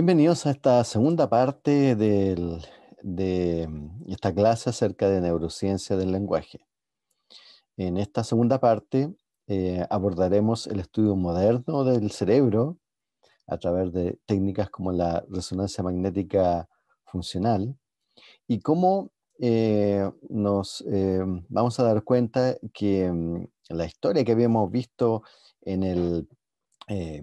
Bienvenidos a esta segunda parte de mm, esta clase acerca de neurociencia del lenguaje. En esta segunda parte eh, abordaremos el estudio moderno del cerebro a través de técnicas como la resonancia magnética funcional y cómo eh, nos eh, vamos a dar cuenta que mm, la historia que habíamos visto en el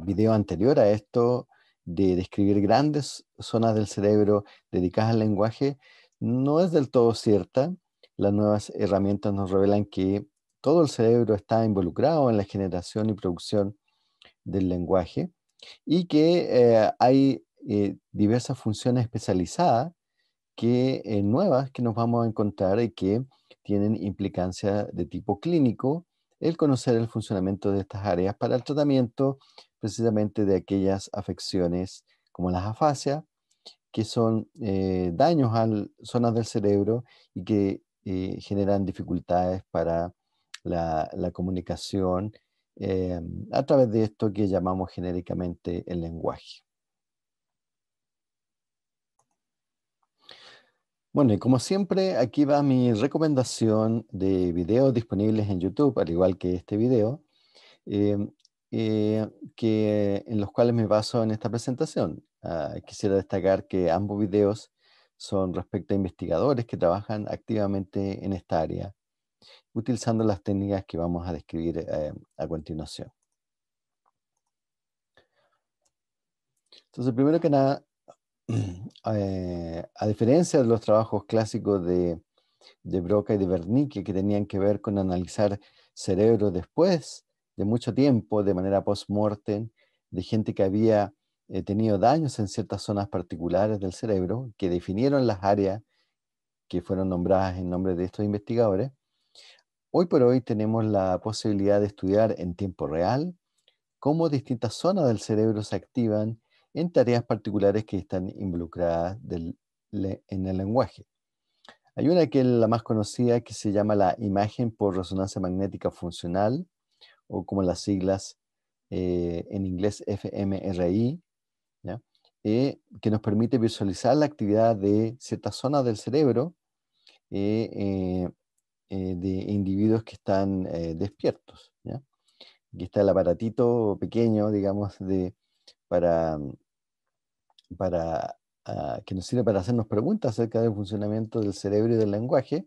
video anterior a esto, de describir grandes zonas del cerebro dedicadas al lenguaje no es del todo cierta. Las nuevas herramientas nos revelan que todo el cerebro está involucrado en la generación y producción del lenguaje y que eh, hay eh, diversas funciones especializadas que, eh, nuevas que nos vamos a encontrar y que tienen implicancia de tipo clínico, el conocer el funcionamiento de estas áreas para el tratamiento precisamente de aquellas afecciones como las afasias, que son eh, daños a zonas del cerebro y que eh, generan dificultades para la, comunicación eh, a través de esto que llamamos genéricamente el lenguaje. Bueno, y como siempre, aquí va mi recomendación de videos disponibles en YouTube, al igual que este video. Eh, que, en los cuales me baso en esta presentación. Ah, quisiera destacar que ambos videos son respecto a investigadores que trabajan activamente en esta área, utilizando las técnicas que vamos a describir eh, a continuación. Entonces, primero que nada, eh, a diferencia de los trabajos clásicos de, de Broca y de Wernicke, que tenían que ver con analizar cerebro después de mucho tiempo, de manera post-mortem, de gente que había eh, tenido daños en ciertas zonas particulares del cerebro, que definieron las áreas que fueron nombradas en nombre de estos investigadores. Hoy por hoy tenemos la posibilidad de estudiar en tiempo real cómo distintas zonas del cerebro se activan en tareas particulares que están involucradas en el lenguaje. Hay una que es la más conocida que se llama la imagen por resonancia magnética funcional, o como las siglas eh, en inglés fMRI, eh, que nos permite visualizar la actividad de ciertas zonas del cerebro eh, de individuos que están despiertos. ¿ya? Aquí está el aparatito pequeño, digamos, de, para, mm, para ah, que nos sirve para hacernos preguntas acerca del funcionamiento del cerebro y del lenguaje.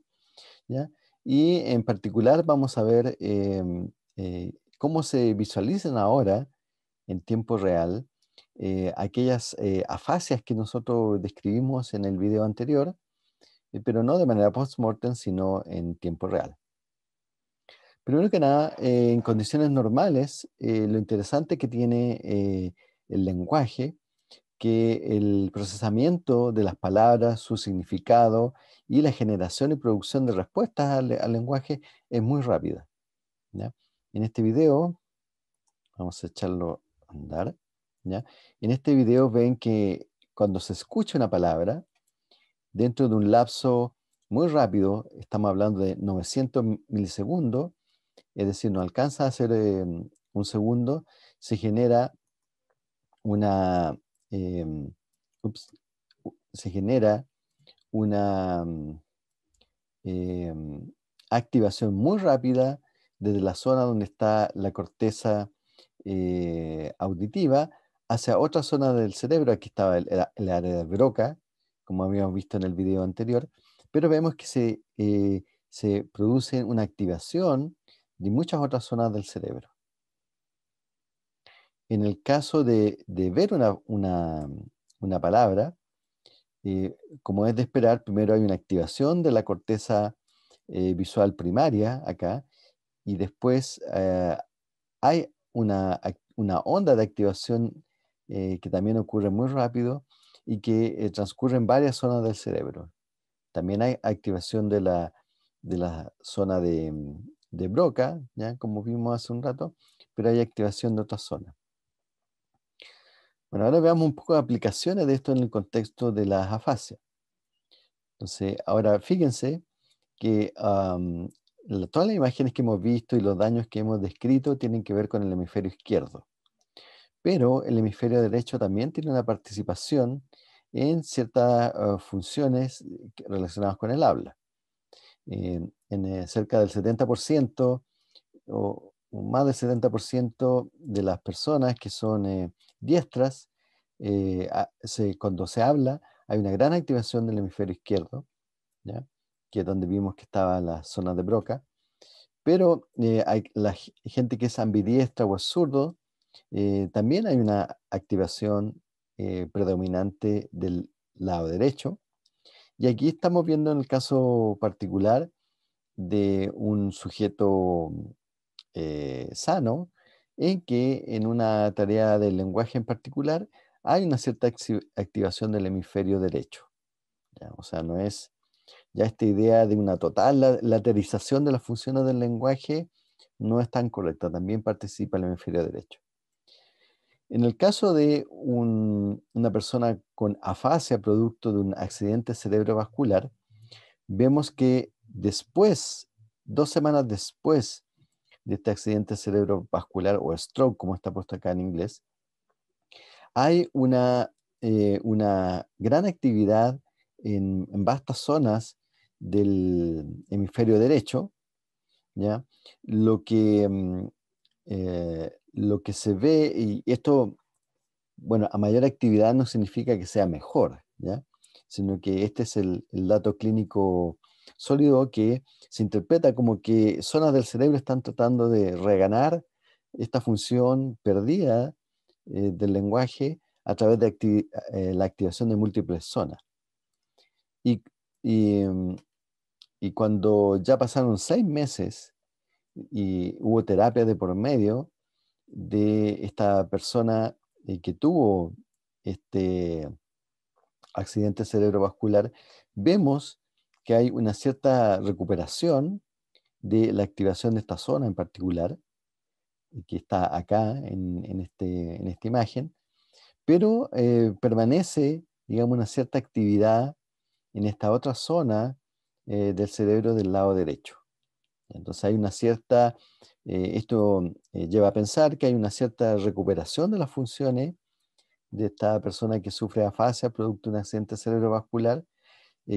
Y en particular vamos a ver em, eh, cómo se visualizan ahora en tiempo real eh, aquellas eh, afasias que nosotros describimos en el video anterior, eh, pero no de manera post-mortem, sino en tiempo real. Primero que nada, en condiciones normales, lo interesante que tiene el lenguaje, que el procesamiento de las palabras, su significado y la generación y producción de respuestas al, al lenguaje es muy rápida. ¿ya? En este video, vamos a echarlo a andar, En este video ven que cuando se escucha una palabra, dentro de un lapso muy rápido, estamos hablando de 900 milisegundos, es decir, no alcanza a ser em, un segundo, se genera una, em, se genera una em, activación muy rápida desde la zona donde está la corteza eh, auditiva hacia otra zona del cerebro. Aquí estaba el, área de broca, como habíamos visto en el video anterior, pero vemos que se, eh, produce una activación de muchas otras zonas del cerebro. En el caso de, ver una, palabra, eh, como es de esperar, primero hay una activación de la corteza visual primaria acá, y después eh, hay una, una, onda de activación eh, que también ocurre muy rápido y que eh, transcurre en varias zonas del cerebro. También hay activación de la, de la zona de, mm, de Broca, ¿ya? como vimos hace un rato, pero hay activación de otras zonas. Bueno, ahora veamos un poco de aplicaciones de esto en el contexto de la afasia. Entonces, ahora fíjense que todas las imágenes que hemos visto y los daños que hemos descrito tienen que ver con el hemisferio izquierdo. Pero el hemisferio derecho también tiene una participación en ciertas ah, funciones eh, relacionadas con el habla. en eh, cerca del 70% o, más del 70% de las personas que son eh, diestras, cuando se habla, hay una gran activación del hemisferio izquierdo. ¿ya? que es donde vimos que estaba la zona de Broca. Pero eh, hay la gente que es ambidiestra o absurdo, eh, también hay una activación eh, predominante del lado derecho. Y aquí estamos viendo en el caso particular de un sujeto sano, en que en una tarea del lenguaje en particular hay una cierta activación del hemisferio derecho. O sea, no es ya esta idea de una total lateralización de las funciones del lenguaje no es tan correcta, también participa el hemisferio derecho. En el caso de una persona con afasia producto de un accidente cerebrovascular, vemos que después, dos semanas después de este accidente cerebrovascular o stroke, como está puesto acá en inglés, hay una, eh, gran actividad en vastas zonas del hemisferio derecho, ¿ya? Lo, que, mm, eh, lo que se ve, y esto, bueno, a mayor actividad no significa que sea mejor, sino que este es el, dato clínico sólido que se interpreta como que zonas del cerebro están tratando de reganar esta función perdida eh, del lenguaje a través de eh, la activación de múltiples zonas. y, mm, y cuando ya pasaron seis meses y hubo terapia de por medio de esta persona eh, que tuvo este accidente cerebrovascular, vemos que hay una cierta recuperación de la activación de esta zona en particular, que está acá en, este, esta imagen, pero eh, permanece, digamos, una cierta actividad en esta otra zona eh, del cerebro del lado derecho. Entonces hay una cierta, eh, esto eh, lleva a pensar que hay una cierta recuperación de las funciones de esta persona que sufre afasia producto de un accidente cerebrovascular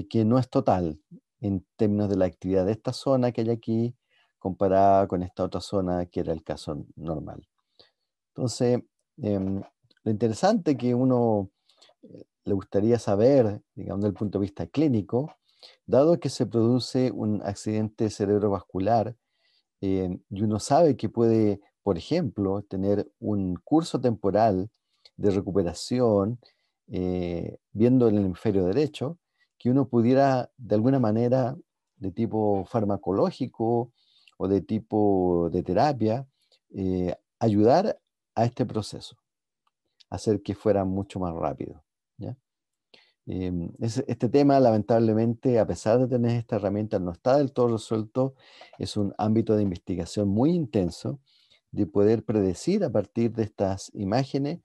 que no es total en términos de la actividad de esta zona que hay aquí comparada con esta otra zona que era el caso normal. Entonces, em, lo interesante que uno le gustaría saber, digamos, desde el punto de vista clínico, Dado que se produce un accidente cerebrovascular eh, y uno sabe que puede, por ejemplo, tener un curso temporal de recuperación eh, viendo el hemisferio derecho, que uno pudiera de alguna manera de tipo farmacológico o de tipo de terapia eh, ayudar a este proceso, hacer que fuera mucho más rápido. Em, este tema, lamentablemente, a pesar de tener esta herramienta, no está del todo resuelto. Es un ámbito de investigación muy intenso de poder predecir a partir de estas imágenes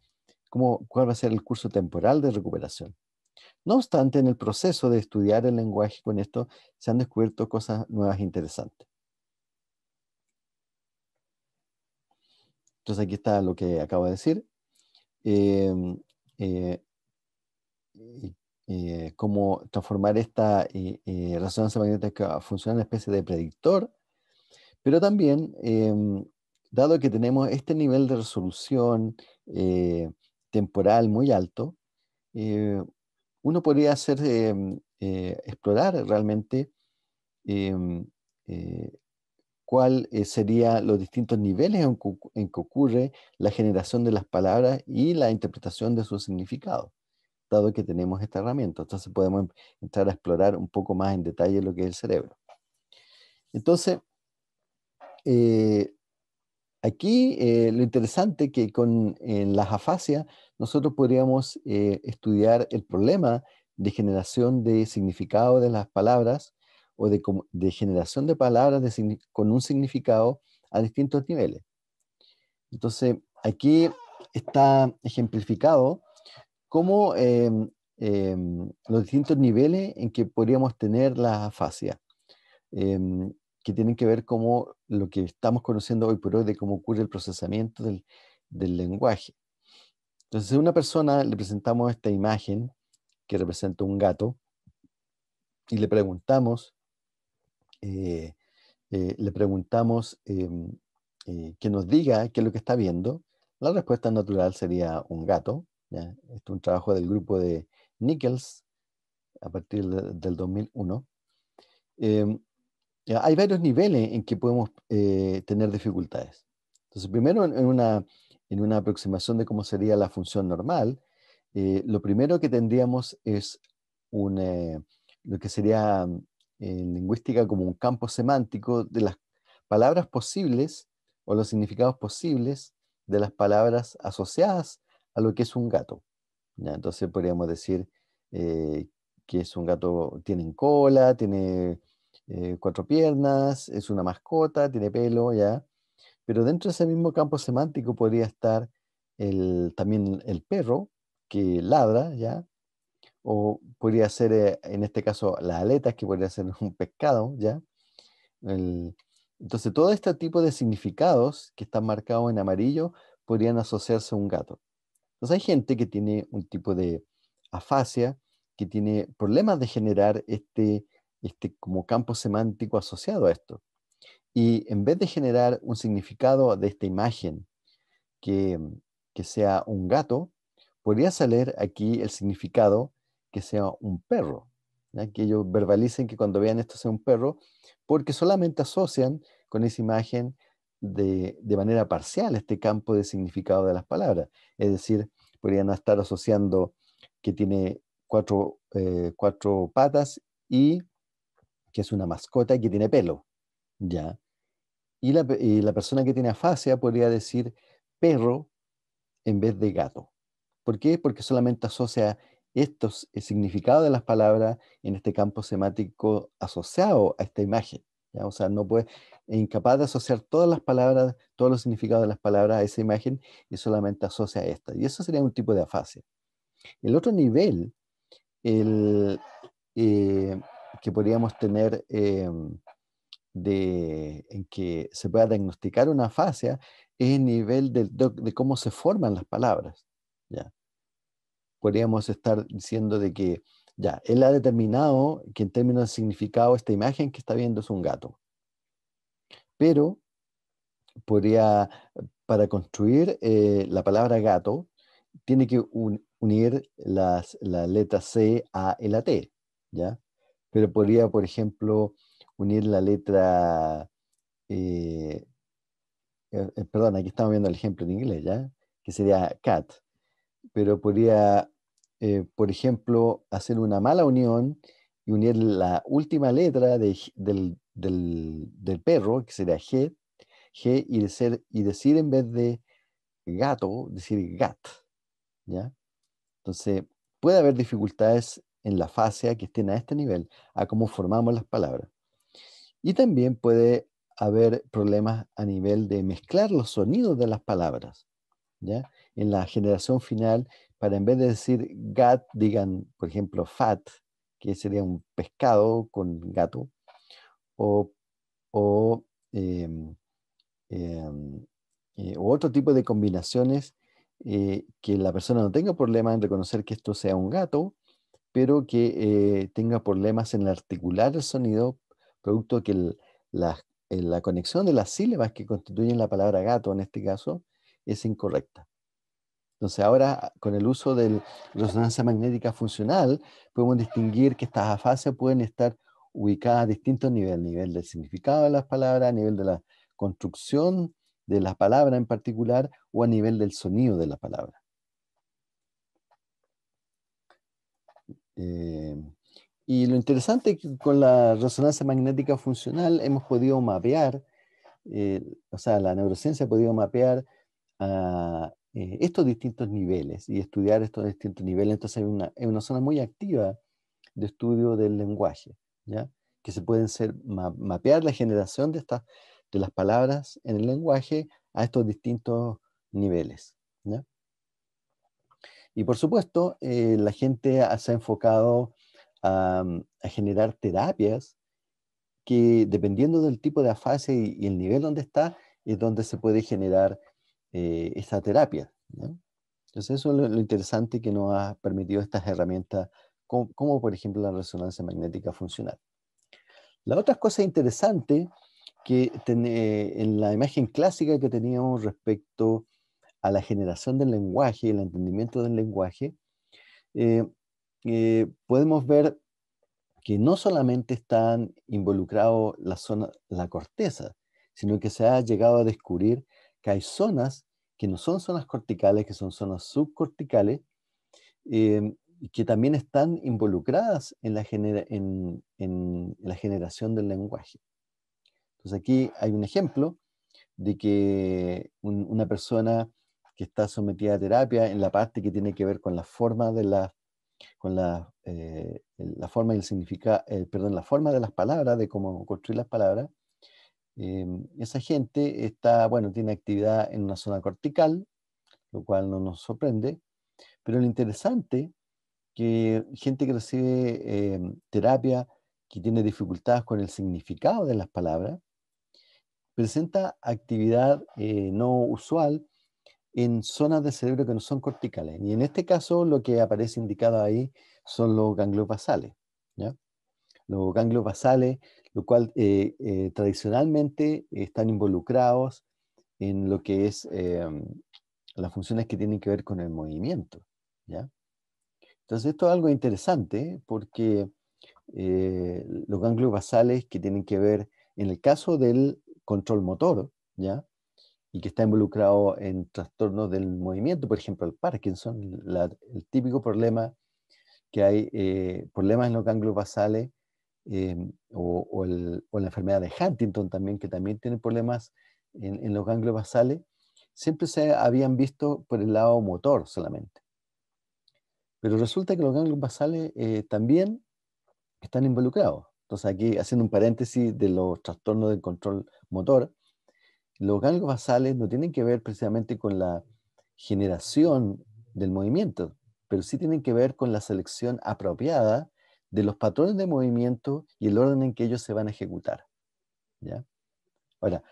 cómo, cuál va a ser el curso temporal de recuperación. No obstante, en el proceso de estudiar el lenguaje con esto, se han descubierto cosas nuevas e interesantes. Entonces aquí está lo que acabo de decir. Em, eh, eh, cómo transformar esta resonancia eh, eh, magnética a una especie de predictor, pero también, em, dado que tenemos este nivel de resolución temporal muy alto, uno podría hacer, em, explorar realmente em, cuál serían los distintos niveles en, en que ocurre la generación de las palabras y la interpretación de su significado dado que tenemos esta herramienta. Entonces podemos em, entrar a explorar un poco más en detalle lo que es el cerebro. Entonces, eh, aquí eh, lo interesante que con las afasias nosotros podríamos eh, estudiar el problema de generación de significado de las palabras o de, generación de palabras con un significado a distintos niveles. Entonces, aquí está ejemplificado Cómo em, em, los distintos niveles en que podríamos tener la afasia, em, que tienen que ver con lo que estamos conociendo hoy por hoy de cómo ocurre el procesamiento del, lenguaje. Entonces, a una persona le presentamos esta imagen que representa un gato y le preguntamos, eh, eh, le preguntamos eh, que nos diga qué es lo que está viendo, la respuesta natural sería un gato. ¿ya? es este, un trabajo del grupo de Nichols a partir del 2001. Em, hay varios niveles en que podemos eh, tener dificultades. Entonces, primero en una, en una aproximación de cómo sería la función normal, eh, lo primero que tendríamos es un, eh, lo que sería en lingüística como un campo semántico de las palabras posibles o los significados posibles de las palabras asociadas a lo que es un gato. Entonces podríamos decir eh, que es un gato, tiene cola, tiene eh, cuatro piernas, es una mascota, tiene pelo, ¿ya? Pero dentro de ese mismo campo semántico podría estar también el perro que ladra, ¿ya? O podría ser, eh, en este caso, las aletas, que podría ser un pescado, ¿ya? entonces, todo este tipo de significados que están marcados en amarillo podrían asociarse a un gato. Entonces hay gente que tiene un tipo de afasia, que tiene problemas de generar este, este, como campo semántico asociado a esto. Y en vez de generar un significado de esta imagen que, sea un gato, podría salir aquí el significado que sea un perro. Que ellos verbalicen que cuando vean esto sea un perro, porque solamente asocian con esa imagen de, manera parcial este campo de significado de las palabras. Es decir, podrían estar asociando que tiene eh, cuatro, patas y que es una mascota y que tiene pelo. ¿ya? Y, la, persona que tiene afasia podría decir perro en vez de gato. ¿Por qué? Porque solamente asocia estos eh, significados de las palabras en este campo semático asociado a esta imagen. O sea, no puede, e incapaz de asociar todas las palabras, todos los significados de las palabras a esa imagen y solamente asocia a esta. Y eso sería un tipo de afasia. El otro nivel el, eh, que podríamos tener eh, en que se pueda diagnosticar una afasia es el nivel de, cómo se forman las palabras. ¿ya? Podríamos estar diciendo de que ya, él ha determinado que en términos de significado esta imagen que está viendo es un gato pero podría, para construir eh, la palabra gato, tiene que unir las, la letra C a la T, ¿ya? Pero podría, por ejemplo, unir la letra, eh, eh, perdón, aquí estamos viendo el ejemplo en inglés, ¿ya? Que sería cat, pero podría, por ejemplo, hacer una mala unión y unir la última letra de, del, del, perro, que sería G, G y, decir, y decir en vez de gato, decir gat. ¿ya? Entonces, puede haber dificultades en la fase a que estén a este nivel, a cómo formamos las palabras. Y también puede haber problemas a nivel de mezclar los sonidos de las palabras. En la generación final, para en vez de decir gat, digan, por ejemplo, fat, que sería un pescado con gato, o, o em, em, eh, otro tipo de combinaciones eh, que la persona no tenga problema en reconocer que esto sea un gato, pero que eh, tenga problemas en articular el sonido, producto que la, conexión de las sílabas que constituyen la palabra gato en este caso es incorrecta. Entonces ahora con el uso de resonancia magnética funcional podemos distinguir que estas afasias pueden estar ubicadas a distintos niveles, nivel del significado de las palabras, a nivel de la construcción de la palabra en particular o a nivel del sonido de la palabra. Eh, y lo interesante con la resonancia magnética funcional hemos podido mapear, eh, o sea, la neurociencia ha podido mapear ah, eh, estos distintos niveles y estudiar estos distintos niveles. Entonces es una, una zona muy activa de estudio del lenguaje que se pueden ser, mapear la generación de, estas de las palabras en el lenguaje a estos distintos niveles. Y por supuesto, eh, la gente se ha enfocado a, generar terapias que dependiendo del tipo de afasia y, el nivel donde está, es donde se puede generar eh, esta terapia. Entonces eso es lo interesante que nos ha permitido estas herramientas como, por ejemplo la resonancia magnética funcional. La otra cosa interesante que eh, en la imagen clásica que teníamos respecto a la generación del lenguaje, el entendimiento del lenguaje, eh, eh, podemos ver que no solamente están involucrados la zona, la corteza, sino que se ha llegado a descubrir que hay zonas que no son zonas corticales, que son zonas subcorticales, eh, que también están involucradas en la, en, la generación del lenguaje. Entonces aquí hay un ejemplo de que una persona que está sometida a terapia en la parte que tiene que ver con la forma de la, con la, eh, la forma el eh, perdón, la forma de las palabras, de cómo construir las palabras, eh, esa gente está, bueno, tiene actividad en una zona cortical, lo cual no nos sorprende, pero lo interesante que gente que recibe em, terapia que tiene dificultades con el significado de las palabras, presenta actividad eh, no usual en zonas del cerebro que no son corticales. Y en este caso lo que aparece indicado ahí son los ganglios basales. ¿ya? Los ganglios basales, lo cual eh, eh, tradicionalmente están involucrados en lo que es em, las funciones que tienen que ver con el movimiento. ¿ya? Entonces, esto es algo interesante porque eh, los ganglios basales que tienen que ver, en el caso del control motor, ¿ya? y que está involucrado en trastornos del movimiento, por ejemplo, el Parkinson, el típico problema que hay, eh, problemas en los ganglios basales, eh, o, la enfermedad de Huntington también, que también tiene problemas en, en los ganglios basales, siempre se habían visto por el lado motor solamente. Pero resulta que los ganglios basales eh, también están involucrados. Entonces aquí, haciendo un paréntesis de los trastornos del control motor, los ganglios basales no tienen que ver precisamente con la generación del movimiento, pero sí tienen que ver con la selección apropiada de los patrones de movimiento y el orden en que ellos se van a ejecutar. ¿ya? Ahora,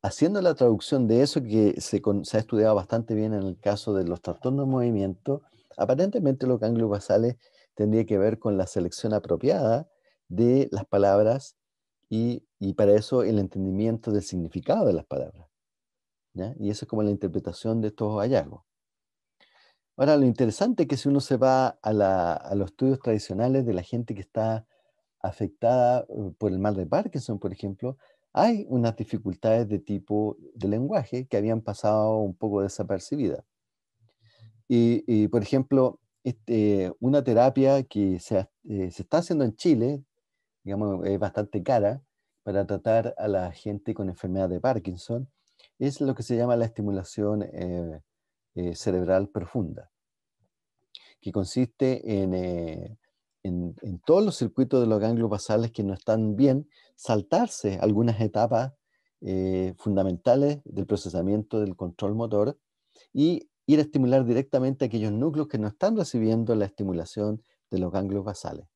haciendo la traducción de eso que se, ha estudiado bastante bien en el caso de los trastornos de movimiento, Aparentemente que ganglios basales tendría que ver con la selección apropiada de las palabras y, para eso el entendimiento del significado de las palabras. Y eso es como la interpretación de estos hallazgos. Ahora, lo interesante es que si uno se va a, a los estudios tradicionales de la gente que está afectada eh, por el mal de Parkinson, por ejemplo, hay unas dificultades de tipo de lenguaje que habían pasado un poco desapercibidas. Y, por ejemplo, este, una terapia que eh, se, está haciendo en Chile, digamos, es bastante cara para tratar a la gente con enfermedad de Parkinson, es lo que se llama la estimulación eh, eh, cerebral profunda, que consiste en, en, todos los circuitos de los ganglios basales que no están bien, saltarse algunas etapas fundamentales del procesamiento del control motor y ir a estimular directamente aquellos núcleos que no están recibiendo la estimulación de los ganglios basales.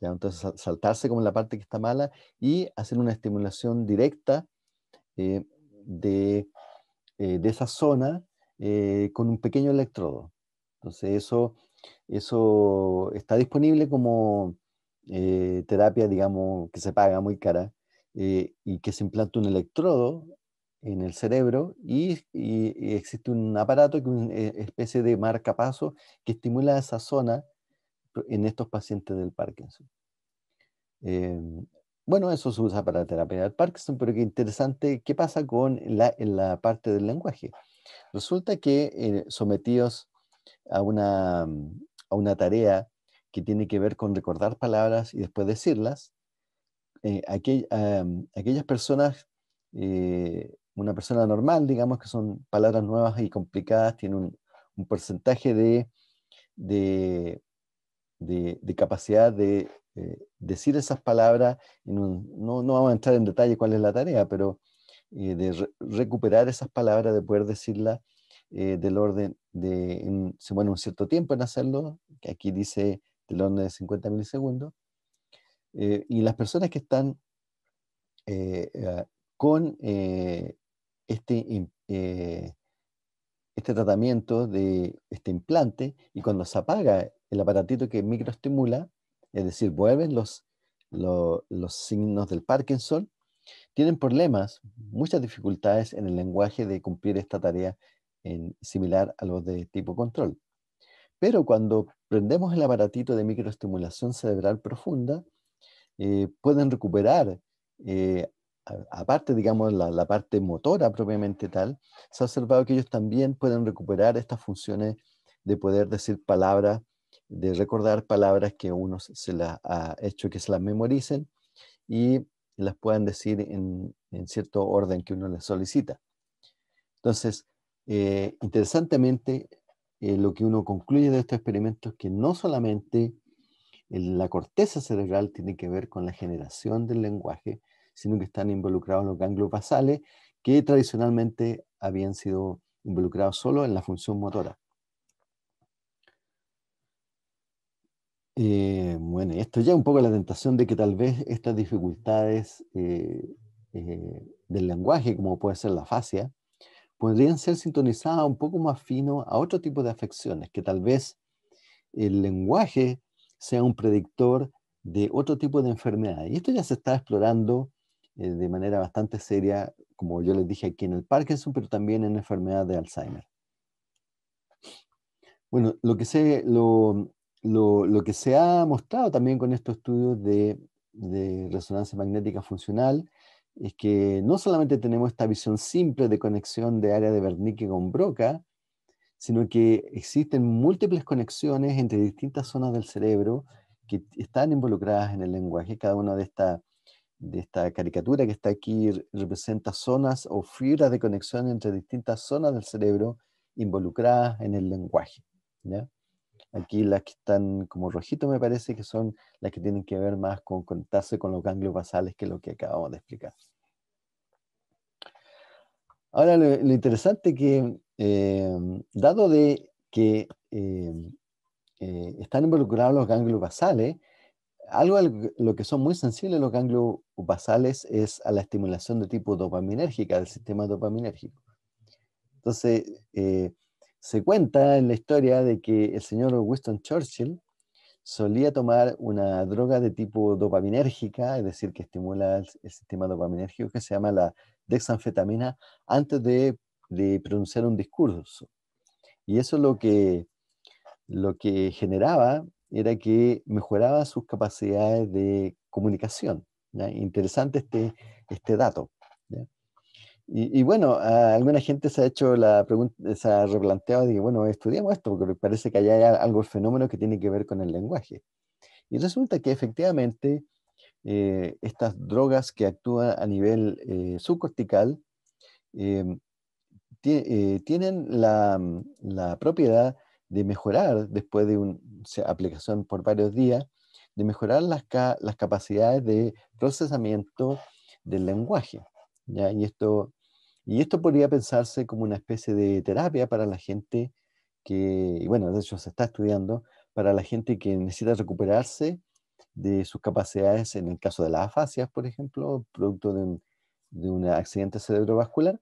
Entonces, saltarse como la parte que está mala y hacer una estimulación directa eh, eh, de, esa zona eh, con un pequeño electrodo. Entonces, eso, eso está disponible como terapia, digamos, que se paga muy cara y que se implanta un electrodo en el cerebro y, existe un aparato, que una eh, especie de marcapaso, que estimula esa zona en estos pacientes del Parkinson. Eh, bueno, eso se usa para la terapia del Parkinson, pero qué interesante, ¿qué pasa con la, parte del lenguaje? Resulta que eh, sometidos a una, a una tarea que tiene que ver con recordar palabras y después decirlas, aquellas personas una persona normal, digamos que son palabras nuevas y complicadas, tiene un, porcentaje de, de, capacidad de eh, decir esas palabras. no, vamos a entrar en detalle cuál es la tarea, pero eh, de recuperar esas palabras, de poder decirlas eh, del orden de, se bueno, un cierto tiempo en hacerlo, que aquí dice del orden de 50 milisegundos. y las personas que están con este, eh, este tratamiento de este implante y cuando se apaga el aparatito que microestimula, es decir, vuelven los, los, signos del Parkinson, tienen problemas, muchas dificultades en el lenguaje de cumplir esta tarea en, similar a los de tipo control. Pero cuando prendemos el aparatito de microestimulación cerebral profunda, eh, pueden recuperar eh, aparte, digamos, la, parte motora propiamente tal, se ha observado que ellos también pueden recuperar estas funciones de poder decir palabras, de recordar palabras que uno se las ha hecho que se las memoricen y las puedan decir en, cierto orden que uno les solicita. Entonces, eh, interesantemente, eh, lo que uno concluye de estos experimentos es que no solamente la corteza cerebral tiene que ver con la generación del lenguaje, sino que están involucrados los ganglios basales, que tradicionalmente habían sido involucrados solo en la función motora. Eh, bueno, esto ya un poco la tentación de que tal vez estas dificultades eh, eh, del lenguaje, como puede ser la fascia, podrían ser sintonizadas un poco más fino a otro tipo de afecciones, que tal vez el lenguaje sea un predictor de otro tipo de enfermedad. Y esto ya se está explorando eh, de manera bastante seria, como yo les dije aquí en el Parkinson, pero también en enfermedad de Alzheimer. Bueno, lo que se, lo, que se ha mostrado también con estos estudios de, resonancia magnética funcional es que no solamente tenemos esta visión simple de conexión de área de Wernicke con Broca, sino que existen múltiples conexiones entre distintas zonas del cerebro que están involucradas en el lenguaje. Cada una de estas de esta caricatura que está aquí representa zonas o fibras de conexión entre distintas zonas del cerebro involucradas en el lenguaje. Aquí las que están como rojito me parece que son las que tienen que ver más con conectarse con los ganglios basales que lo que acabamos de explicar. Ahora lo, interesante interesante que, em, dado de que em, eh, están involucrados los ganglios basales, algo a lo que son muy sensibles los ganglios basales es a la estimulación de tipo dopaminérgica, del sistema dopaminérgico. Entonces, eh, se cuenta en la historia de que el señor Winston Churchill solía tomar una droga de tipo dopaminérgica, es decir, que estimula el, sistema dopaminérgico, que se llama la dexanfetamina, antes de, pronunciar un discurso. Y eso es lo que, lo que generaba era que mejoraba sus capacidades de comunicación. Interesante este, este dato. Y, bueno, alguna gente se ha hecho la pregunta, se ha replanteado y que, bueno, estudiamos esto, porque parece que allá hay algo, fenómeno que tiene que ver con el lenguaje. Y resulta que efectivamente eh, estas drogas que actúan a nivel eh, subcortical eh, tienen la, la, propiedad de mejorar, después de una aplicación por varios días, de mejorar las, las capacidades de procesamiento del lenguaje. ¿ya? Y, esto, y esto podría pensarse como una especie de terapia para la gente que, bueno, de hecho se está estudiando, para la gente que necesita recuperarse de sus capacidades en el caso de las afasias, por ejemplo, producto de de un accidente cerebrovascular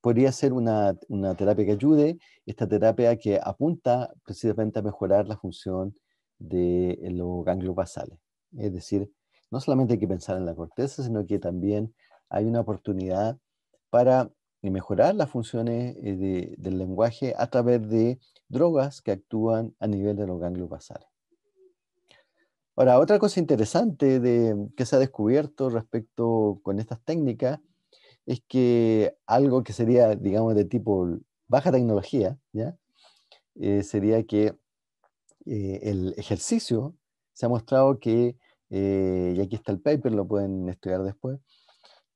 podría ser una, terapia que ayude, esta terapia que apunta precisamente a mejorar la función de los ganglios basales. Es decir, no solamente hay que pensar en la corteza, sino que también hay una oportunidad para mejorar las funciones eh, del lenguaje a través de drogas que actúan a nivel de los ganglios basales. Ahora, otra cosa interesante que se ha descubierto respecto con estas técnicas es que algo que sería, digamos, de tipo baja tecnología, ¿ya? Eh, sería que eh, el ejercicio se ha mostrado que, eh, y aquí está el paper, lo pueden estudiar después,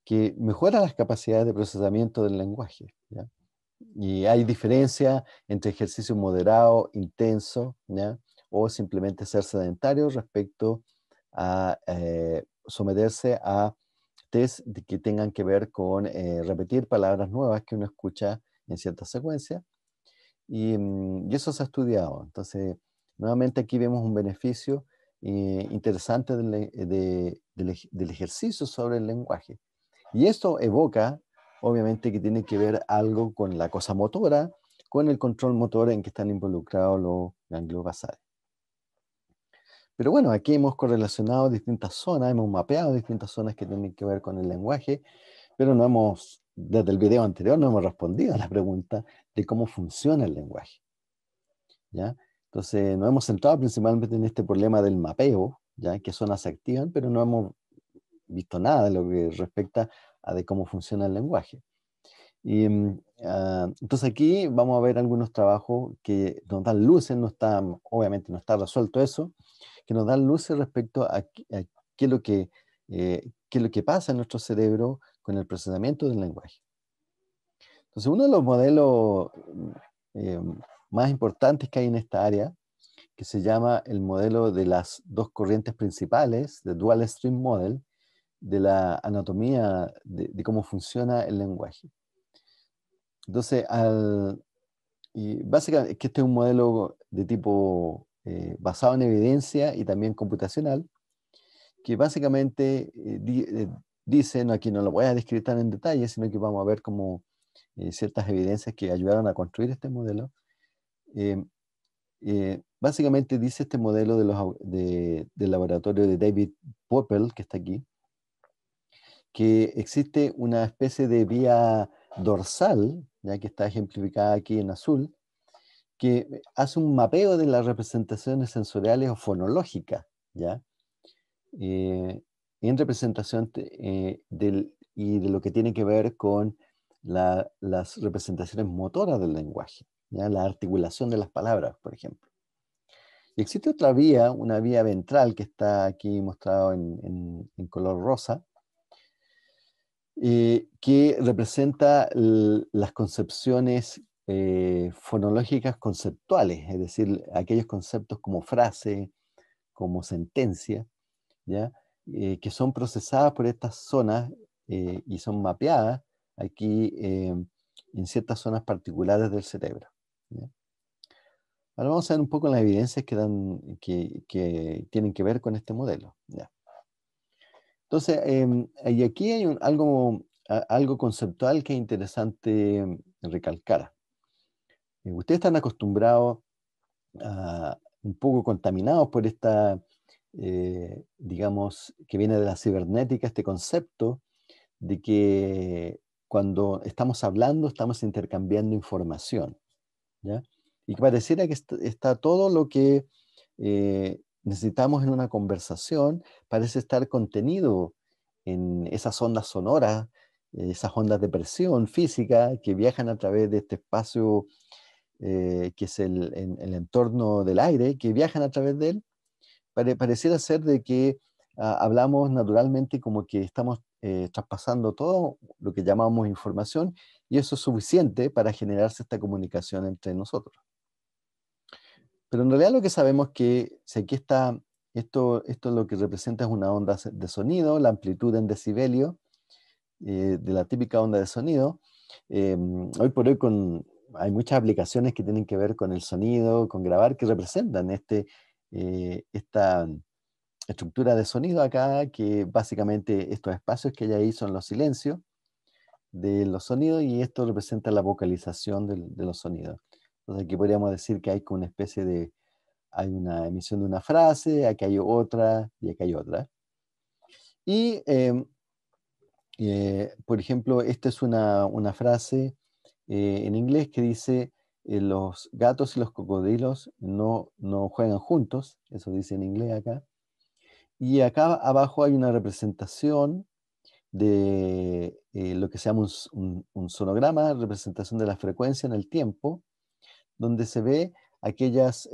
que mejora las capacidades de procesamiento del lenguaje. Y hay diferencia entre ejercicio moderado, intenso, o simplemente ser sedentario respecto a someterse a test que tengan que ver con eh, repetir palabras nuevas que uno escucha en cierta secuencia. Mm, y, eso se ha estudiado. Entonces, nuevamente aquí vemos un beneficio eh, interesante del, del, ejercicio sobre el lenguaje. Y esto evoca, obviamente, que tiene que ver algo con la cosa motora, con el control motor en que están involucrados los ganglios basales. Pero bueno, aquí hemos correlacionado distintas zonas, hemos mapeado distintas zonas que tienen que ver con el lenguaje, pero no hemos, desde el video anterior, no hemos respondido a la pregunta de cómo funciona el lenguaje. ¿Ya? Entonces, nos hemos centrado principalmente en este problema del mapeo, ¿ya? qué zonas se activan, pero no hemos visto nada de lo que respecta a de cómo funciona el lenguaje. Y, mm, ah, entonces aquí vamos a ver algunos trabajos que nos dan luces, no está, obviamente no está resuelto eso, que nos dan luces respecto a, qué, es lo que, eh, lo que pasa en nuestro cerebro con el procesamiento del lenguaje. Entonces, uno de los modelos mm, eh, más importantes que hay en esta área, que se llama el modelo de las dos corrientes principales, de Dual Stream Model, de la anatomía de, cómo funciona el lenguaje. Entonces, básicamente, que este es un modelo de tipo eh, basado en evidencia y también computacional, que básicamente eh, eh, dice, aquí no lo voy a describir tan en detalle, sino que vamos a ver como ciertas evidencias que ayudaron a construir este modelo. básicamente dice este modelo de del laboratorio de David Poppel, que está aquí, que existe una especie de vía dorsal, ya que está ejemplificada aquí en azul, que hace un mapeo de las representaciones sensoriales o fonológicas, ¿ya? Eh, en representación eh, del, y de lo que tiene que ver con las representaciones motoras del lenguaje, ¿ya? la articulación de las palabras, por ejemplo. existe otra vía, una vía ventral que está aquí mostrado en, color rosa, eh, que representa las concepciones eh, fonológicas conceptuales, es decir, aquellos conceptos como frase, como sentencia, ¿ya? Eh, que son procesadas por estas zonas eh, y son mapeadas aquí en ciertas zonas particulares del cerebro. Ahora vamos a ver un poco las evidencias que, dan, que, tienen que ver con este modelo. Entonces, em, y aquí hay un, algo, algo conceptual que es interesante recalcar. Eh, ustedes están acostumbrados a un poco contaminados por esta, eh, digamos, que viene de la cibernética, este concepto de que cuando estamos hablando estamos intercambiando información. ¿ya? Y que pareciera que está, todo lo que eh, necesitamos en una conversación, parece estar contenido en esas ondas sonoras, esas ondas de presión física que viajan a través de este espacio eh, que es el, entorno del aire, que viajan a través de él, pareciera ser de que ah, hablamos naturalmente como que estamos eh, traspasando todo lo que llamamos información y eso es suficiente para generarse esta comunicación entre nosotros. Pero en realidad lo que sabemos que si aquí está, esto, esto lo que representa es una onda de sonido, la amplitud en decibelio eh, de la típica onda de sonido. Em, hoy por hoy con hay muchas aplicaciones que tienen que ver con el sonido, con grabar, que representan este, eh, esta mm, estructura de sonido acá, que básicamente estos espacios que hay ahí son los silencios de los sonidos y esto representa la vocalización de, los sonidos. Entonces aquí podríamos decir que hay como una especie de, hay una emisión de una frase, aquí hay otra y aquí hay otra. Y, em, eh, por ejemplo, esta es una, una frase eh, en inglés que dice eh, los gatos y los cocodrilos no, no juegan juntos, eso dice en inglés acá. Y acá abajo hay una representación de eh, lo que se llama un, sonograma, representación de la frecuencia en el tiempo, donde se ve aquellas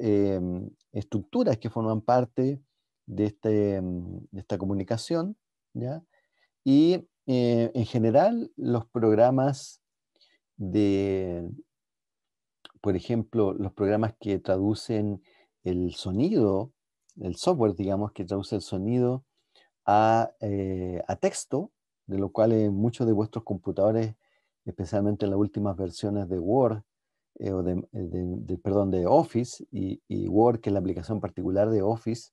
estructuras que forman parte de, este, mm, esta comunicación, Y en general los programas de, por ejemplo, los programas que traducen el sonido, el software, digamos, que traduce el sonido a, eh, texto, de lo cual eh, muchos de vuestros computadores, especialmente en las últimas versiones de Word, eh, o de, perdón, de Office y, Word, que es la aplicación particular de Office,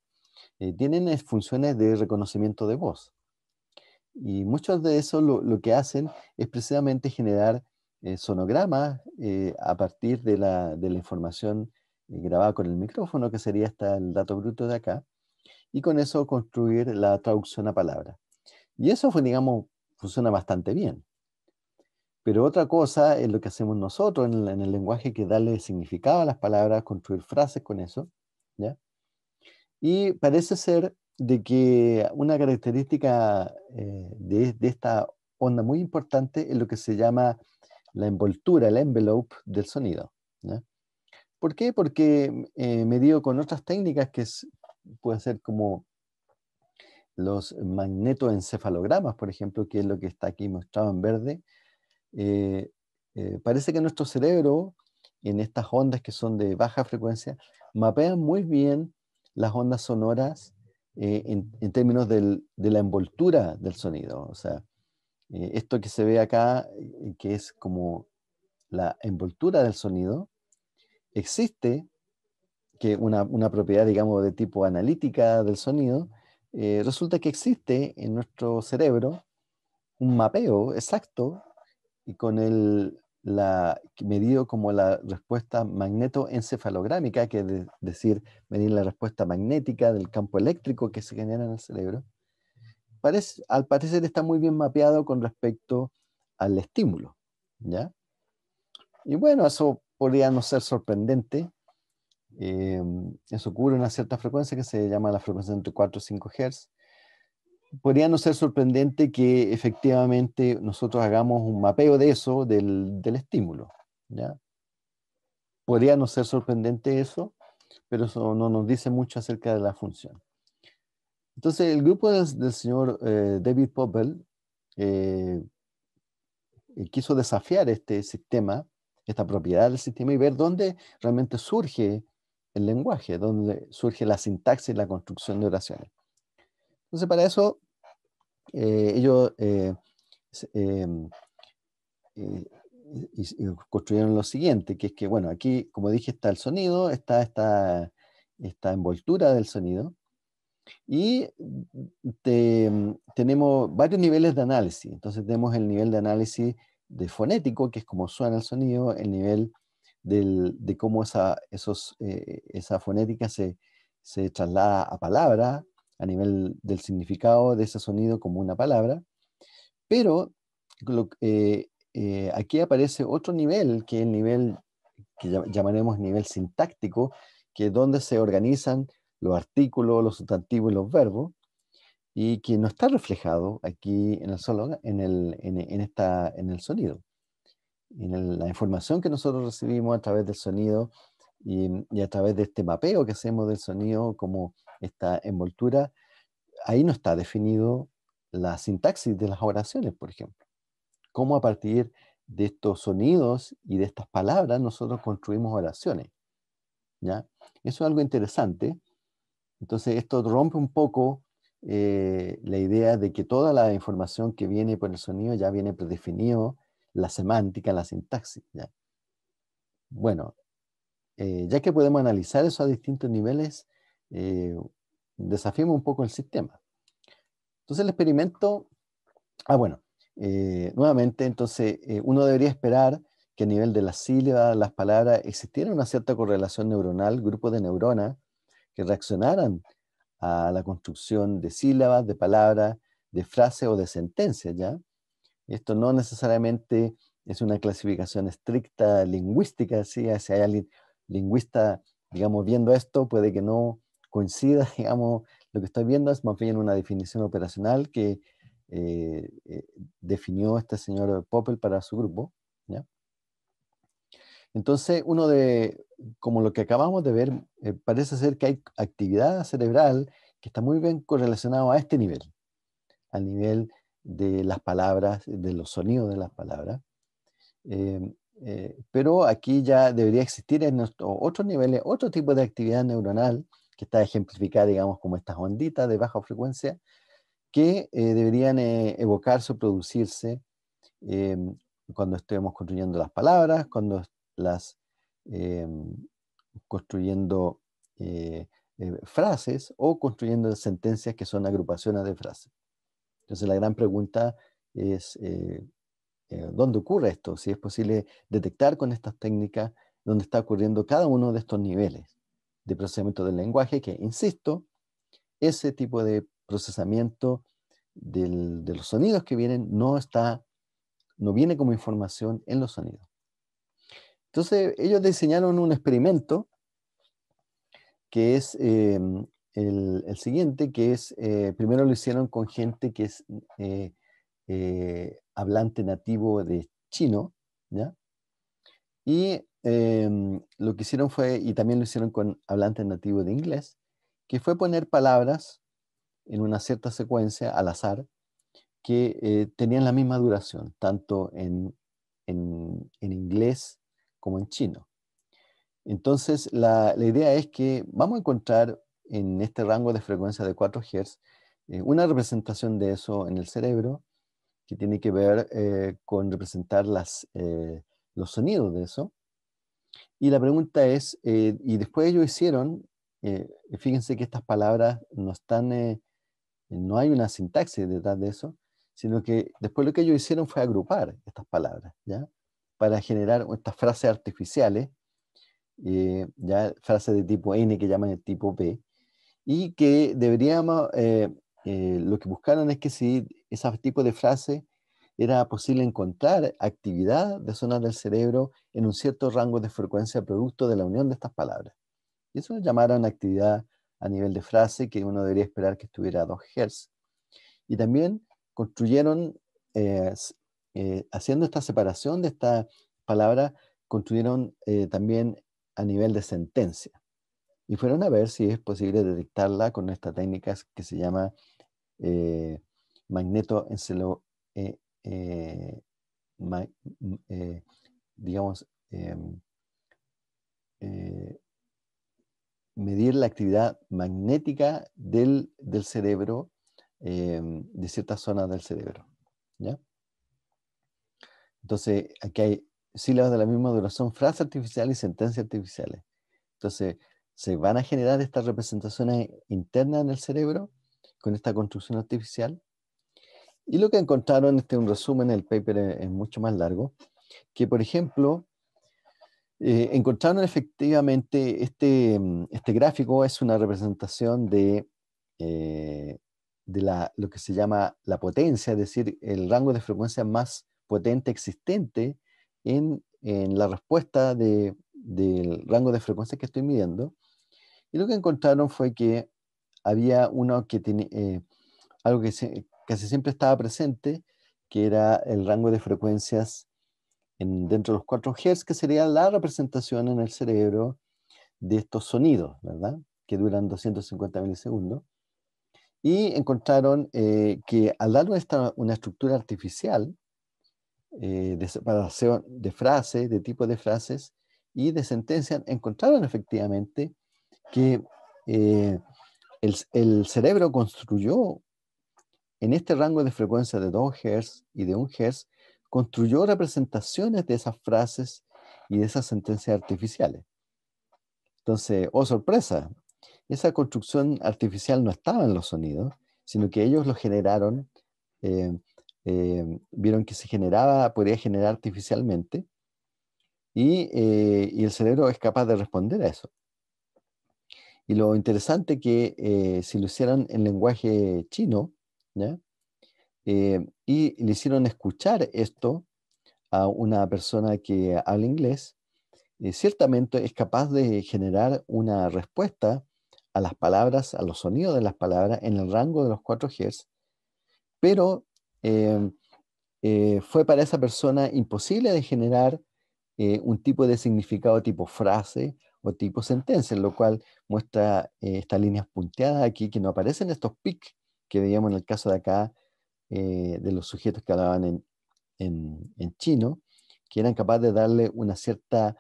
tienen funciones de reconocimiento de voz. Y muchos de eso lo, lo que hacen es precisamente generar eh, sonogramas eh, a partir de la, de la información eh, grabada con el micrófono, que sería hasta el dato bruto de acá, y con eso construir la traducción a palabra. Y eso, fue digamos, funciona bastante bien. Pero otra cosa es lo que hacemos nosotros en el, lenguaje, que darle significado a las palabras, construir frases con eso. ¿ya? Y parece ser de que una característica de, de, esta onda muy importante es lo que se llama la envoltura, el envelope del sonido. ¿Por qué? Porque eh, medido con otras técnicas que puede pueden ser como los magnetoencefalogramas, por ejemplo, que es lo que está aquí mostrado en verde, eh, eh, parece que nuestro cerebro, en estas ondas que son de baja frecuencia, mapean muy bien las ondas sonoras eh, en, términos de la envoltura del sonido. O sea, eh, esto que se ve acá, eh, que es como la envoltura del sonido, existe que una, una propiedad, digamos, de tipo analítica del sonido, eh, resulta que existe en nuestro cerebro un mapeo exacto y con el la, medido como la respuesta magnetoencefalográmica, que es decir, medir la respuesta magnética del campo eléctrico que se genera en el cerebro al parecer está muy bien mapeado con respecto al estímulo. Y bueno, eso podría no ser sorprendente. Eh, eso cubre una cierta frecuencia que se llama la frecuencia entre 4 y 5 Hz. Podría no ser sorprendente que efectivamente nosotros hagamos un mapeo de eso, del, estímulo. Podría no ser sorprendente eso, pero eso no nos dice mucho acerca de la función. Entonces, el grupo del, señor eh, David Poppel eh, quiso desafiar este sistema, esta propiedad del sistema y ver dónde realmente surge el lenguaje, dónde surge la sintaxis y la construcción de oraciones. Entonces, para eso, eh, ellos construyeron lo siguiente, que es que, bueno, aquí, como dije, está el sonido, está esta envoltura del sonido, y mm, tenemos varios niveles de análisis. Entonces tenemos el nivel de análisis de fonético, que es como suena el sonido, el nivel de cómo eh, esa, fonética se, se traslada a palabra, a nivel del significado de ese sonido como una palabra. Pero eh, eh, aquí aparece otro nivel, que es el nivel que llamaremos nivel sintáctico, que es donde se organizan los artículos, los sustantivos y los verbos, y que no está reflejado aquí en el, solo, en el, en, esta, en el sonido. En la información que nosotros recibimos a través del sonido y, y, a través de este mapeo que hacemos del sonido como esta envoltura, ahí no está definido la sintaxis de las oraciones, por ejemplo. Cómo a partir de estos sonidos y de estas palabras nosotros construimos oraciones. ¿ya? Eso es algo interesante entonces, esto rompe un poco eh, la idea de que toda la información que viene por el sonido ya viene predefinido, la semántica, la sintaxis. Bueno, eh, ya que podemos analizar eso a distintos niveles, eh, un poco el sistema. Entonces el experimento, ah bueno, eh, nuevamente, entonces uno debería esperar que a nivel de las sílabas, las palabras, existiera una cierta correlación neuronal, grupo de neuronas, que reaccionaran a la construcción de sílabas, de palabras, de frases o de sentencias, ¿ya? Esto no necesariamente es una clasificación estricta lingüística, si hay alguien lingüista, digamos, viendo esto, puede que no coincida, digamos, lo que estoy viendo es más bien una definición operacional que eh, eh, definió este señor Poppel para su grupo. Entonces, uno de, como lo que acabamos de ver, eh, parece ser que hay actividad cerebral que está muy bien correlacionada a este nivel, al nivel de las palabras, de los sonidos de las palabras. Em, eh, pero aquí ya debería existir en otros niveles otro tipo de actividad neuronal que está ejemplificada, digamos, como estas onditas de baja frecuencia, que eh, deberían evocarse o producirse em, cuando estemos construyendo las palabras, cuando las em, construyendo eh, eh, frases o construyendo sentencias que son agrupaciones de frases. Entonces la gran pregunta es, eh, ¿dónde ocurre esto? Si es posible detectar con estas técnicas dónde está ocurriendo cada uno de estos niveles de procesamiento del lenguaje, que, insisto, ese tipo de procesamiento de los sonidos que vienen no está, no viene como información en los sonidos. Entonces, ellos diseñaron un experimento que es eh, el, siguiente, que es, eh, primero lo hicieron con gente que es eh, hablante nativo de chino, ¿ya? Y em, lo que hicieron fue, y también lo hicieron con hablante nativo de inglés, que fue poner palabras en una cierta secuencia al azar que tenían la misma duración, tanto en, en, en inglés, como en chino. Entonces, la, idea es que vamos a encontrar en este rango de frecuencia de 4 Hz eh, una representación de eso en el cerebro que tiene que ver eh, con representar eh, los sonidos de eso. Y la pregunta es, y después ellos hicieron, fíjense que estas palabras no están, no hay una sintaxis detrás de eso, sino que después lo que ellos hicieron fue agrupar estas palabras, ¿ya? para generar estas frases artificiales, eh, ya frases de tipo N que llaman el tipo P, y que deberíamos, eh, eh, lo que buscaron es que si ese tipo de frase era posible encontrar actividad de zonas del cerebro en un cierto rango de frecuencia producto de la unión de estas palabras. Y eso lo llamaron actividad a nivel de frase, que uno debería esperar que estuviera a 2 Hz. Y también construyeron eh, haciendo esta separación de esta palabra, construyeron eh, también a nivel de sentencia. Y fueron a ver si es posible detectarla con esta técnica que se llama eh, magneto, magnetoencelo, digamos, medir la actividad magnética del, del cerebro, de ciertas zonas del cerebro. ¿ya? Entonces, aquí hay sílabas de la misma duración, frases artificiales y sentencias artificiales. Entonces, se van a generar estas representaciones internas en el cerebro con esta construcción artificial. Y lo que encontraron, este es un resumen, el paper es, mucho más largo, que por ejemplo, eh, encontraron efectivamente este, este gráfico es una representación de, eh, de la, lo que se llama la potencia, es decir, el rango de frecuencia más potente existente en, la respuesta del rango de frecuencias que estoy midiendo. Y lo que encontraron fue que había uno que tiene, eh, algo que casi siempre estaba presente, que era el rango de frecuencias dentro de los 4 Hz, que sería la representación en el cerebro de estos sonidos, ¿verdad? Que duran 250 milisegundos. Y encontraron eh, que al dar una, estructura artificial, eh, de separación de frases, de tipo de frases y de sentencias, encontraron efectivamente que eh, el, cerebro construyó en este rango de frecuencia de 2 Hz y de 1 Hz, construyó representaciones de esas frases y de esas sentencias artificiales. Entonces, oh sorpresa, esa construcción artificial no estaba en los sonidos, sino que ellos lo generaron eh, eh, vieron que se generaba, podía generar artificialmente, eh, y, el cerebro es capaz de responder a eso. Y lo interesante que eh, si lo hicieran en lenguaje chino, y le hicieron escuchar esto a una persona que habla inglés, ciertamente es capaz de generar una respuesta a las palabras, a los sonidos de las palabras en el rango de los 4 Hz, pero Em, eh, fue para esa persona imposible de generar eh, un tipo de significado tipo frase o tipo sentencia, lo cual muestra eh, estas líneas punteadas aquí que no aparecen estos pics que veíamos en el caso de acá de los sujetos que hablaban en, chino, que eran capaces de darle un cierta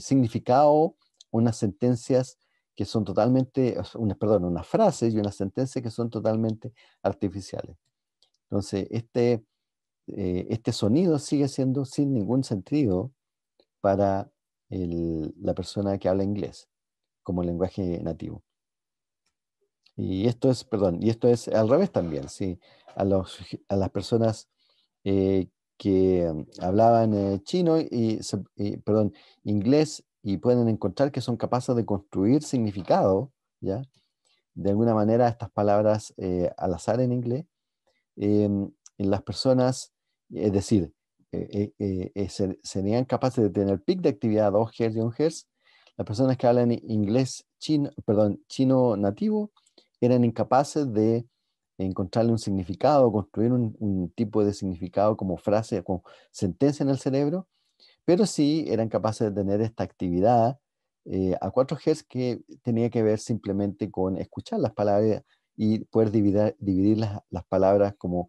significado, unas sentencias que son totalmente, perdón, unas frases y unas sentencias que son totalmente artificiales. Entonces, este, eh, este sonido sigue siendo sin ningún sentido para la persona que habla inglés como lenguaje nativo. Y esto es, perdón, y esto es al revés también, ¿sí? A, los, a las personas eh, que um, hablaban eh, chino y, perdón, inglés y pueden encontrar que son capaces de construir significado, ¿ya? De alguna manera estas palabras al azar en inglés en las personas, es decir, eh, eh, eh, serían capaces de tener pic de actividad 2 Hz y 1 Hz, las personas que hablan inglés chino, perdón, chino nativo eran incapaces de encontrarle un significado, construir un, tipo de significado como frase, como sentencia en el cerebro, pero sí eran capaces de tener esta actividad a 4 Hz que tenía que ver simplemente con escuchar las palabras y poder dividir, dividir las, palabras como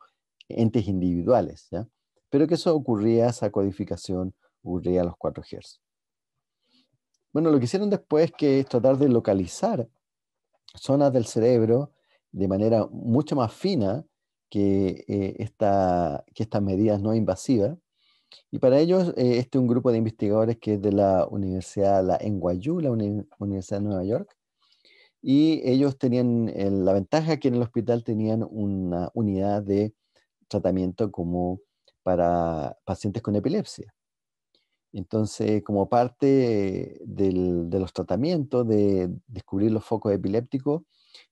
entes individuales, Pero que eso ocurría, esa codificación ocurría a los 4 Hz. E bueno, lo que hicieron después que es tratar de localizar zonas del cerebro de manera mucho más fina que, eh, esta, que estas medidas no invasivas. Y para ellos, eh, este es un grupo de investigadores que es de la Universidad la la Universidad de Nueva York, y ellos tenían la ventaja que en el hospital tenían una unidad de tratamiento como para pacientes con epilepsia. Entonces, como parte de los tratamientos de descubrir los focos epilépticos,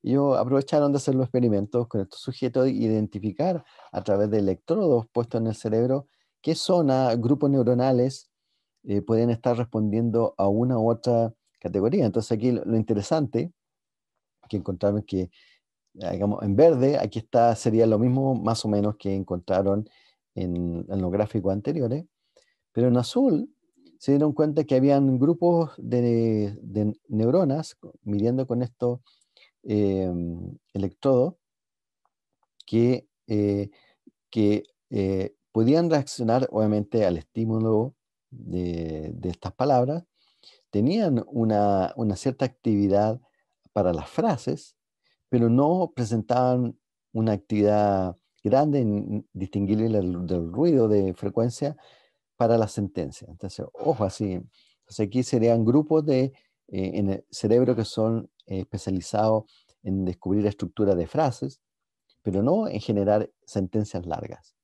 ellos aprovecharon de hacer los experimentos con estos sujetos e identificar a través de electrodos puestos en el cerebro qué zona, grupos neuronales eh, pueden estar respondiendo a una u otra categoría. Entonces, aquí lo interesante que encontraron ah, que, digamos, en verde, aquí está, sería lo mismo más o menos que encontraron en, los gráficos anteriores, pero en azul se dieron cuenta que habían grupos de, neuronas midiendo con estos eh, electrodos que, eh, que eh, podían reaccionar obviamente al estímulo de, de estas palabras, tenían una, una cierta actividad para las frases, pero no presentaban una actividad grande en distinguir el, del ruido de frecuencia para la sentencia. Entonces, ojo así. Entonces aquí serían grupos de eh, en el cerebro que son eh, especializados en descubrir la estructura de frases, pero no en generar sentencias largas.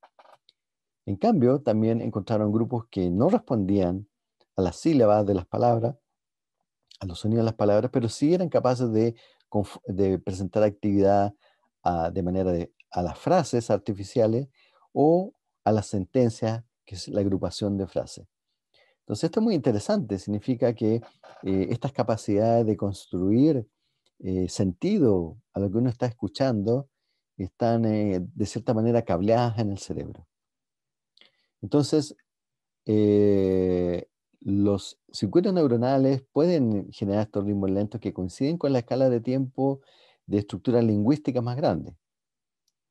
En cambio, también encontraron grupos que no respondían a las sílabas de las palabras, a los sonidos de las palabras, pero sí eran capaces de, presentar actividad ah, de manera a las frases artificiales o a las sentencias, que es la agrupación de frases. Entonces, esto es muy interesante, significa que eh, estas capacidades de construir eh, sentido a lo que uno está escuchando están eh, de cierta manera cableadas en el cerebro. Entonces, los circuitos neuronales pueden generar estos ritmos lentos que coinciden con la escala de tiempo de estructuras lingüísticas más grandes.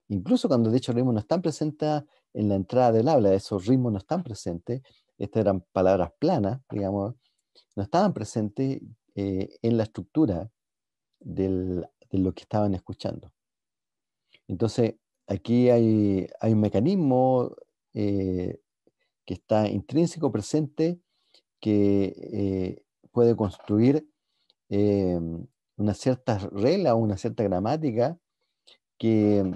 Incluso cuando dichos ritmos no están presentes en la entrada del habla, esos ritmos no están presentes, estas eran palabras planas, digamos, no estaban presentes eh, en la estructura de lo que estaban escuchando. Entonces, aquí hay, un mecanismo eh, que está intrínseco presente que eh, puede construir eh, una cierta regla o una cierta gramática que,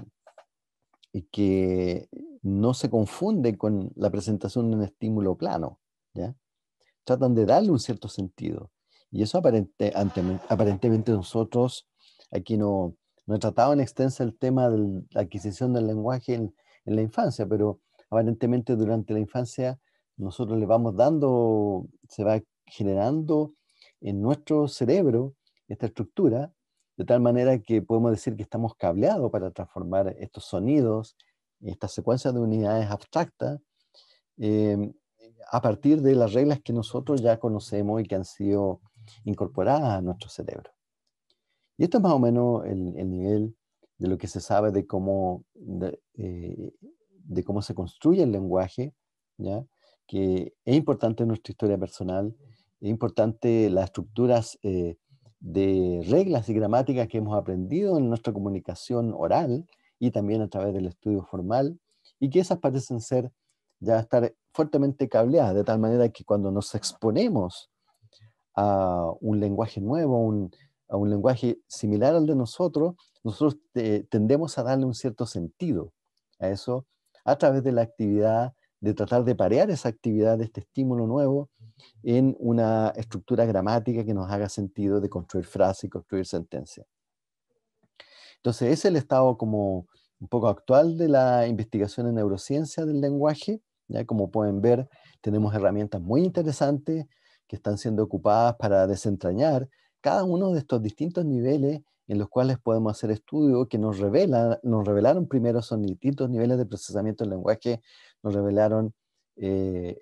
que no se confunde con la presentación de un estímulo plano. ¿ya? Tratan de darle un cierto sentido. Y eso aparente, aparentemente nosotros aquí no, no he tratado en extensa el tema de la adquisición del lenguaje en la infancia, pero aparentemente durante la infancia nosotros le vamos dando, se va generando en nuestro cerebro esta estructura, de tal manera que podemos decir que estamos cableados para transformar estos sonidos, esta secuencia de unidades abstractas, eh, a partir de las reglas que nosotros ya conocemos y que han sido incorporadas a nuestro cerebro. Y esto es más o menos el, nivel de lo que se sabe de cómo, de eh, cómo se construye el lenguaje, ¿ya? que es importante nuestra historia personal, es importante las estructuras eh, de reglas y gramáticas que hemos aprendido en nuestra comunicación oral y también a través del estudio formal, y que esas parecen ser ya estar fuertemente cableadas, de tal manera que cuando nos exponemos a un lenguaje nuevo, a un lenguaje similar al de nosotros, nosotros eh, tendemos a darle un cierto sentido a eso a través de la actividad de tratar de parear esa actividad de este estímulo nuevo en una estructura gramática que nos haga sentido de construir frases y construir sentencias. Entonces, es el estado como un poco actual de la investigación en neurociencia del lenguaje. ¿ya? Como pueden ver, tenemos herramientas muy interesantes que están siendo ocupadas para desentrañar cada uno de estos distintos niveles en los cuales podemos hacer estudio que nos, revela, nos revelaron primero son distintos niveles de procesamiento del lenguaje nos revelaron eh,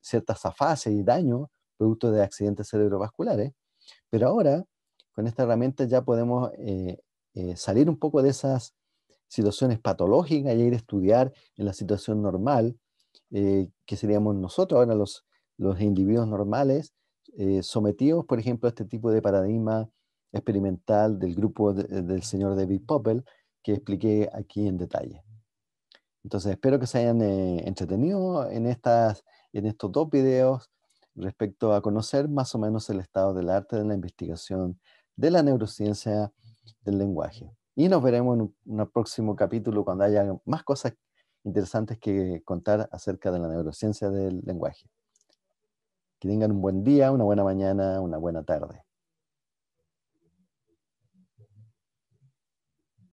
ciertas afases y daños producto de accidentes cerebrovasculares. Pero ahora, con esta herramienta ya podemos eh, eh, salir un poco de esas situaciones patológicas y ir a estudiar en la situación normal, que seríamos nosotros ahora los, individuos normales, sometidos, por ejemplo, a este tipo de paradigma experimental del grupo del señor David Poppel, que expliqué aquí en detalle. Entonces espero que se hayan eh, entretenido en, estas, en estos dos videos respecto a conocer más o menos el estado del arte de la investigación de la neurociencia del lenguaje. Y nos veremos en un próximo capítulo cuando haya más cosas interesantes que contar acerca de la neurociencia del lenguaje. Que tengan un buen día, una buena mañana, una buena tarde.